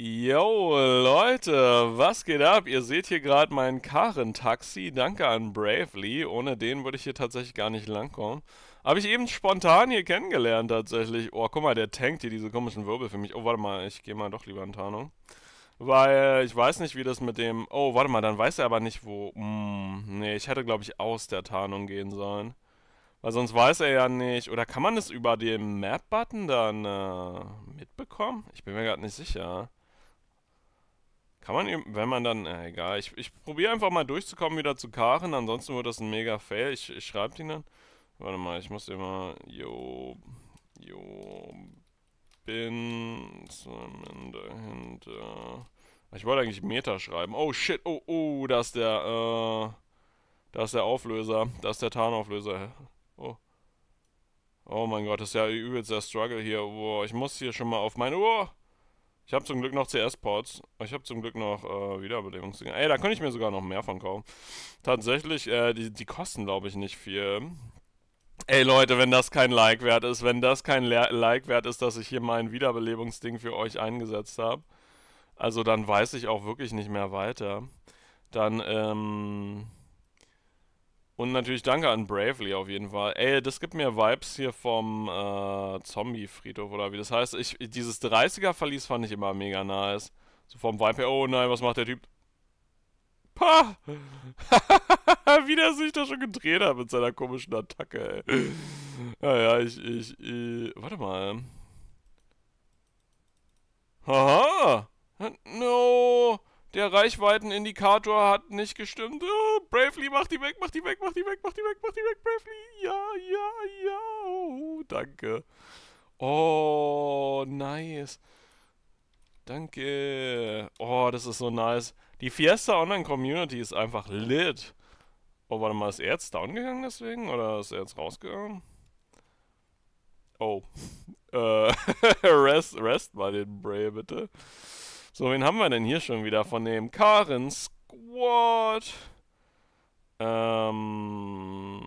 Yo Leute, was geht ab? Ihr seht hier gerade mein Karen-Taxi. Danke an Bravely. Ohne den würde ich hier tatsächlich gar nicht langkommen. Habe ich eben spontan hier kennengelernt tatsächlich. Oh, guck mal, der tankt hier diese komischen Wirbel für mich. Oh, warte mal, ich gehe mal doch lieber in Tarnung. Weil ich weiß nicht, wie das mit dem... Oh, warte mal, dann weiß er aber nicht, wo... Hm, nee, ich hätte, glaube ich, aus der Tarnung gehen sollen. Weil sonst weiß er ja nicht. Oder kann man das über den Map-Button dann äh, mitbekommen? Ich bin mir gerade nicht sicher. Kann man eben, wenn man dann, äh, egal, ich, ich probiere einfach mal durchzukommen wieder zu Karen, ansonsten wird das ein mega Fail. Ich, ich schreibe den dann. Warte mal, ich muss immer, jo, jo, bin, Simon dahinter. Ich wollte eigentlich Meta schreiben. Oh shit, oh, oh, da ist der, äh, da ist der Auflöser, da ist der Tarnauflöser. Oh. Oh mein Gott, das ist ja übelst der Struggle hier. Oh, ich muss hier schon mal auf meine, Uhr. oh, ich habe zum Glück noch CS-Ports. Ich habe zum Glück noch äh, Wiederbelebungsdinger. Ey, da könnte ich mir sogar noch mehr von kaufen. Tatsächlich, äh, die, die kosten, glaube ich, nicht viel. Ey Leute, wenn das kein Like wert ist, wenn das kein Le Like wert ist, dass ich hier mein Wiederbelebungsding für euch eingesetzt habe, also dann weiß ich auch wirklich nicht mehr weiter. Dann, ähm, und natürlich danke an Bravely auf jeden Fall. Ey, das gibt mir Vibes hier vom äh, Zombie-Friedhof oder wie das heißt. Ich, dieses 30er-Verlies fand ich immer mega nice. So vom Vibe her, oh nein, was macht der Typ? Pah! wie der sich da schon gedreht hat mit seiner komischen Attacke, ey. Naja, ich, ich, ich... Warte mal. Aha! No! der Reichweitenindikator hat nicht gestimmt. Oh, Bravely, mach die weg, mach die weg, mach die weg, mach die weg, mach die weg, Bravely. Ja, ja, ja. Oh, danke. Oh, nice. Danke. Oh, das ist so nice. Die Fiesta Online Community ist einfach lit. Oh, warte mal, ist er jetzt down gegangen deswegen? Oder ist er jetzt rausgegangen? Oh. Äh, rest, rest mal den Bray, bitte. So, wen haben wir denn hier schon wieder von dem Karen Squad? Ähm.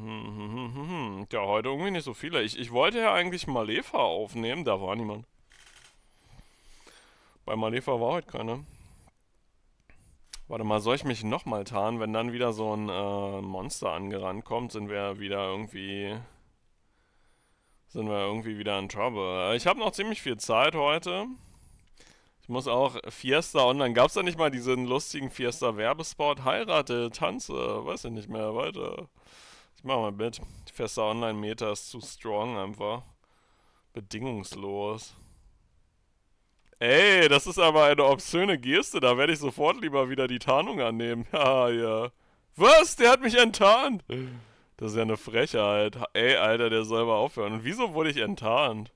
Hm, hm, hm, hm, Ja, heute irgendwie nicht so viele. Ich, ich wollte ja eigentlich Malefa aufnehmen, da war niemand. Bei Malefa war heute keine. Warte mal, soll ich mich nochmal tarnen? Wenn dann wieder so ein äh, Monster angerannt kommt, sind wir wieder irgendwie. Sind wir irgendwie wieder in Trouble. Ich habe noch ziemlich viel Zeit heute. Ich muss auch Fiesta Online. Gab es da nicht mal diesen lustigen Fiesta-Werbespot? Heirate, tanze, weiß ich nicht mehr, weiter. Ich mach mal mit. Die Fiesta online Meter ist zu strong einfach. Bedingungslos. Ey, das ist aber eine obszöne Geste. Da werde ich sofort lieber wieder die Tarnung annehmen. Ja, ja. Was? Der hat mich enttarnt. Das ist ja eine Frechheit. Ey, Alter, der soll mal aufhören. Und wieso wurde ich enttarnt?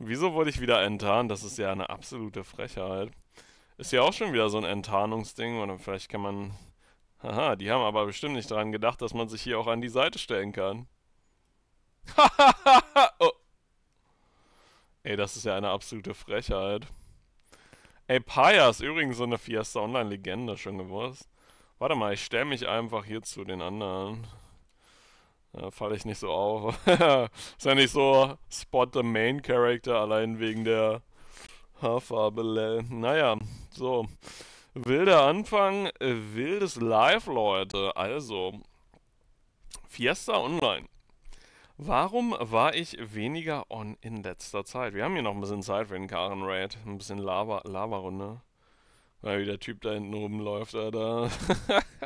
Wieso wurde ich wieder enttarnt? Das ist ja eine absolute Frechheit. Ist ja auch schon wieder so ein Enttarnungsding. Oder vielleicht kann man... Haha, die haben aber bestimmt nicht daran gedacht, dass man sich hier auch an die Seite stellen kann. oh. Ey, das ist ja eine absolute Frechheit. Ey, Paya ist übrigens so eine Fiesta Online-Legende, schon gewusst. Warte mal, ich stelle mich einfach hier zu den anderen. Da falle ich nicht so auf. ist ja nicht so Spot the Main Character, allein wegen der Haarfarbe. Naja, so. Wilder Anfang, wildes Live, Leute. Also, Fiesta Online. Warum war ich weniger on in letzter Zeit? Wir haben hier noch ein bisschen Zeit für den Karen Raid. Ein bisschen Lava-Runde. Lava Weil wie der Typ da hinten oben läuft, Alter.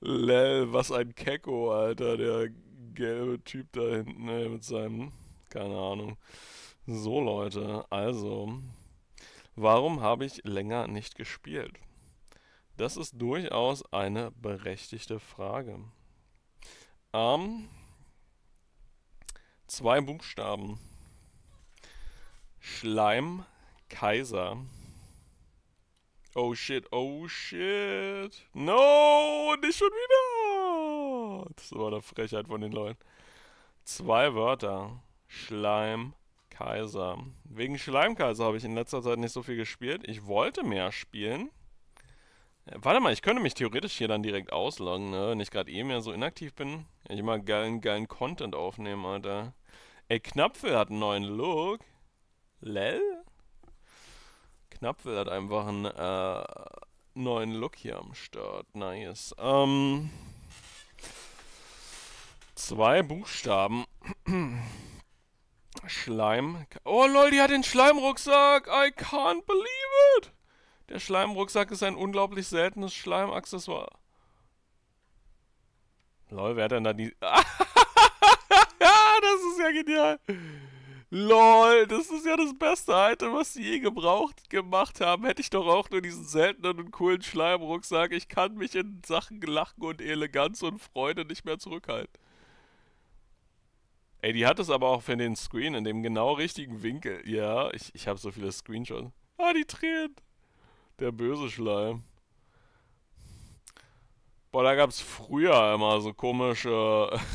Lel, was ein Kecko, Alter, der gelbe Typ da hinten, ey, mit seinem, keine Ahnung. So, Leute, also, warum habe ich länger nicht gespielt? Das ist durchaus eine berechtigte Frage. Ähm, zwei Buchstaben. Schleim Kaiser. Oh shit, oh shit. No, nicht schon wieder. Das war eine Frechheit von den Leuten. Zwei Wörter. Schleim, Kaiser. Wegen Schleimkaiser habe ich in letzter Zeit nicht so viel gespielt. Ich wollte mehr spielen. Äh, warte mal, ich könnte mich theoretisch hier dann direkt ausloggen, ne? Wenn ich gerade eh mehr so inaktiv bin. Ich immer geilen, geilen Content aufnehmen, Alter. Ey, Knapfel hat einen neuen Look. Lel? Knapfel hat einfach einen äh, neuen Look hier am Start. Nice. Ähm, zwei Buchstaben. Schleim. Oh lol, die hat den Schleimrucksack. I can't believe it. Der Schleimrucksack ist ein unglaublich seltenes Schleimaccessoire. Lol, wer hat denn da die... das ist ja genial. LOL, das ist ja das beste Item, was sie je gebraucht gemacht haben. Hätte ich doch auch nur diesen seltenen und coolen Schleimrucksack. Ich kann mich in Sachen Lachen und Eleganz und Freude nicht mehr zurückhalten. Ey, die hat es aber auch für den Screen in dem genau richtigen Winkel. Ja, ich, ich habe so viele Screenshots. Ah, die Tränen. Der böse Schleim. Boah, da gab es früher immer so komische...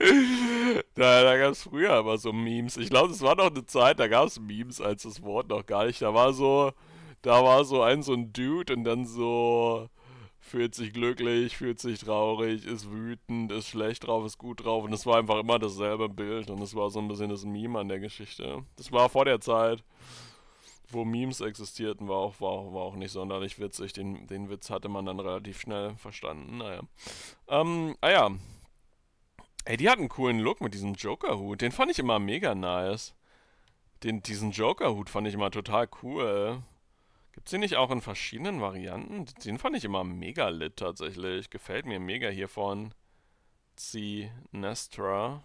Da, da gab es früher immer so Memes. Ich glaube, es war noch eine Zeit, da gab es Memes als das Wort noch gar nicht. Da war so, da war so ein so ein Dude und dann so fühlt sich glücklich, fühlt sich traurig, ist wütend, ist schlecht drauf, ist gut drauf und es war einfach immer dasselbe Bild und es war so ein bisschen das Meme an der Geschichte. Das war vor der Zeit, wo Memes existierten, war auch, war, war auch nicht sonderlich witzig. Den, den Witz hatte man dann relativ schnell verstanden. Naja. Ähm, ah ja, Ey, die hat einen coolen Look mit diesem Joker-Hut. Den fand ich immer mega nice. Den, diesen Joker-Hut fand ich immer total cool. Gibt's den nicht auch in verschiedenen Varianten? Den fand ich immer mega lit tatsächlich. Gefällt mir mega hier von C. Nestra.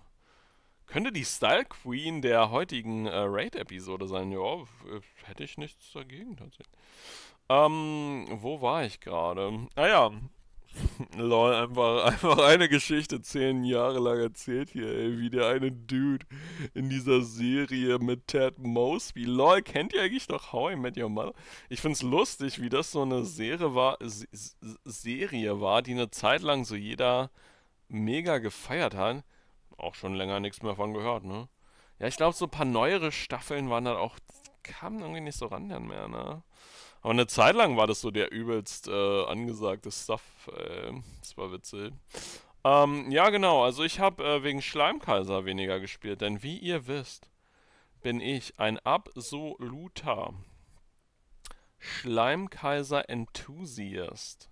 Könnte die Style Queen der heutigen äh, Raid-Episode sein. Ja, hätte ich nichts dagegen tatsächlich. Ähm, wo war ich gerade? Naja, ah, Lol, einfach, einfach eine Geschichte zehn Jahre lang erzählt hier, ey, wie der eine Dude in dieser Serie mit Ted Mosby. Lol, kennt ihr eigentlich noch How I Met Your Mother? Ich find's lustig, wie das so eine Serie war, Serie war, die eine Zeit lang so jeder mega gefeiert hat. Auch schon länger nichts mehr von gehört, ne? Ja, ich glaube, so ein paar neuere Staffeln waren da auch, kamen irgendwie nicht so ran dann mehr, ne? Aber eine Zeit lang war das so der übelst äh, angesagte Stuff. Äh, das war witzig. Ähm, ja, genau. Also ich habe äh, wegen Schleimkaiser weniger gespielt. Denn wie ihr wisst, bin ich ein absoluter Schleimkaiser-Enthusiast.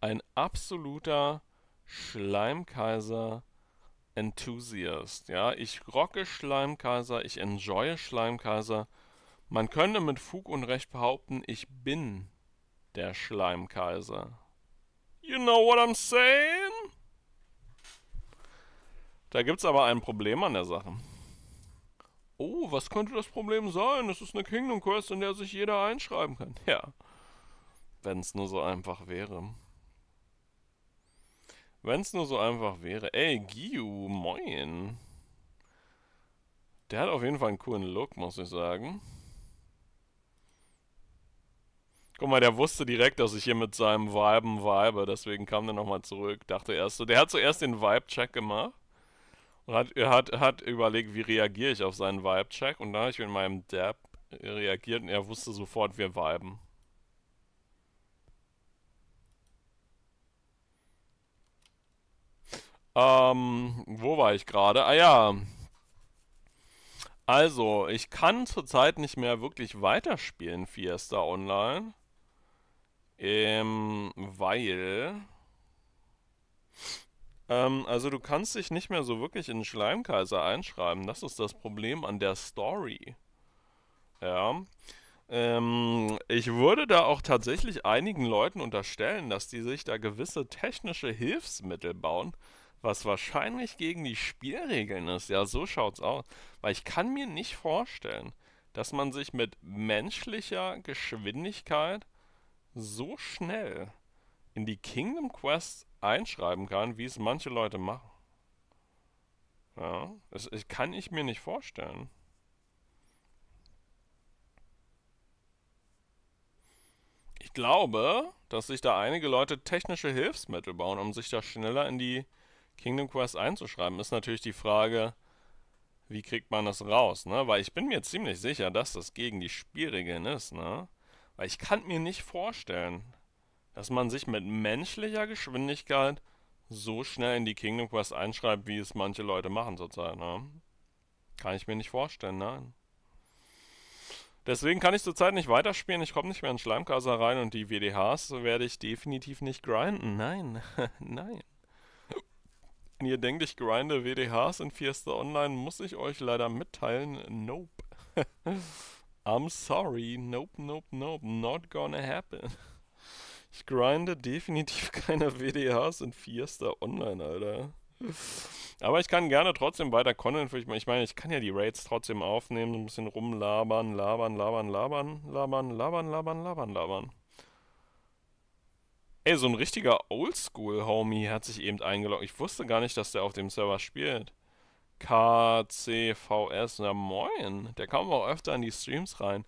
Ein absoluter Schleimkaiser-Enthusiast. Ja, ich rocke Schleimkaiser, ich enjoye Schleimkaiser man könnte mit Fug und Recht behaupten, ich bin der Schleimkaiser. You know what I'm saying? Da gibt's aber ein Problem an der Sache. Oh, was könnte das Problem sein? Es ist eine Kingdom Quest, in der sich jeder einschreiben kann. Ja. Wenn es nur so einfach wäre. Wenn es nur so einfach wäre. Ey, Giu, moin. Der hat auf jeden Fall einen coolen Look, muss ich sagen. Guck mal, der wusste direkt, dass ich hier mit seinem Viben vibe, deswegen kam der nochmal zurück. Dachte erst so, der hat zuerst den Vibe-Check gemacht und hat, hat, hat überlegt, wie reagiere ich auf seinen Vibe-Check und dann habe ich mit meinem Dab reagiert und er wusste sofort, wir viben. Ähm, wo war ich gerade? Ah ja. Also, ich kann zurzeit nicht mehr wirklich weiterspielen, Fiesta Online. Ähm, weil. Ähm, also du kannst dich nicht mehr so wirklich in den Schleimkaiser einschreiben. Das ist das Problem an der Story. Ja. Ähm, ich würde da auch tatsächlich einigen Leuten unterstellen, dass die sich da gewisse technische Hilfsmittel bauen, was wahrscheinlich gegen die Spielregeln ist. Ja, so schaut's aus. Weil ich kann mir nicht vorstellen, dass man sich mit menschlicher Geschwindigkeit so schnell in die Kingdom Quest einschreiben kann, wie es manche Leute machen. Ja, das, das kann ich mir nicht vorstellen. Ich glaube, dass sich da einige Leute technische Hilfsmittel bauen, um sich da schneller in die Kingdom Quest einzuschreiben. Ist natürlich die Frage, wie kriegt man das raus, ne? Weil ich bin mir ziemlich sicher, dass das gegen die Spielregeln ist, ne? Weil ich kann mir nicht vorstellen, dass man sich mit menschlicher Geschwindigkeit so schnell in die Kingdom Quest einschreibt, wie es manche Leute machen zurzeit. Ne? Kann ich mir nicht vorstellen, nein. Deswegen kann ich zurzeit nicht weiterspielen, ich komme nicht mehr in Schleimkaser rein und die WDHs werde ich definitiv nicht grinden. Nein, nein. Wenn ihr denkt, ich grinde WDHs in Fiesta Online, muss ich euch leider mitteilen, nope. I'm sorry, nope, nope, nope, not gonna happen. Ich grinde definitiv keine WDHs in Fiesta Online, Alter. Aber ich kann gerne trotzdem weiter Content für euch machen. ich meine, ich kann ja die Raids trotzdem aufnehmen, ein bisschen rumlabern, labern, labern, labern, labern, labern, labern, labern, labern. Ey, so ein richtiger Oldschool-Homie hat sich eben eingeloggt. Ich wusste gar nicht, dass der auf dem Server spielt. KCVS, na moin, der kam auch öfter in die Streams rein.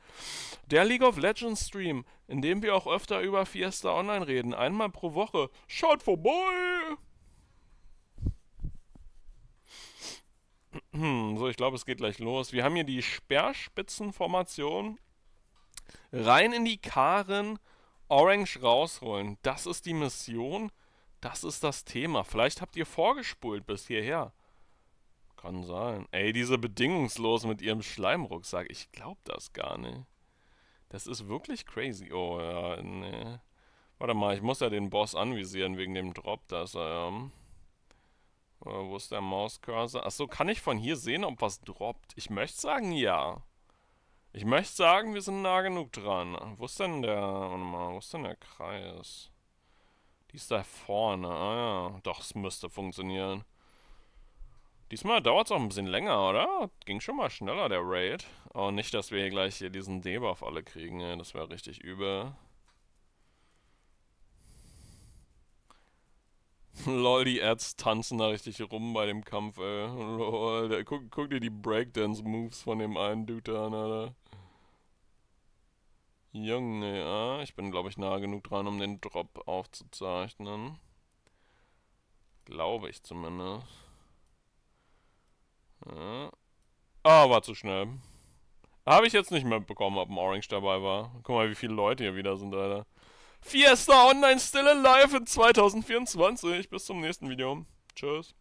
Der League of Legends Stream, in dem wir auch öfter über Fiesta Online reden, einmal pro Woche. Schaut vorbei! So, ich glaube, es geht gleich los. Wir haben hier die Speerspitzenformation. Rein in die Karen, Orange rausholen. Das ist die Mission, das ist das Thema. Vielleicht habt ihr vorgespult bis hierher. Kann sein. Ey, diese bedingungslos mit ihrem Schleimrucksack. Ich glaub das gar nicht. Das ist wirklich crazy. Oh, ja, ne. Warte mal, ich muss ja den Boss anvisieren wegen dem Drop, dass er... Ähm äh, wo ist der Mauscursor? Achso, kann ich von hier sehen, ob was droppt? Ich möchte sagen, ja. Ich möchte sagen, wir sind nah genug dran. Wo ist denn der... Warte mal, wo ist denn der Kreis? Die ist da vorne. Ah ja, doch, es müsste funktionieren. Diesmal dauert es auch ein bisschen länger, oder? Ging schon mal schneller, der Raid. Aber oh, nicht, dass wir hier gleich hier diesen Debuff alle kriegen. Das wäre richtig übel. Lol, die Ads tanzen da richtig rum bei dem Kampf, ey. Lol, der, guck, guck, dir die Breakdance-Moves von dem einen Dude an, Alter. Junge, ja. Ich bin, glaube ich, nah genug dran, um den Drop aufzuzeichnen. Glaube ich zumindest. Ah, war zu schnell. Habe ich jetzt nicht mehr bekommen, ob ein Orange dabei war. Guck mal, wie viele Leute hier wieder sind, Alter. Fiesta Online Still Alive in 2024. Bis zum nächsten Video. Tschüss.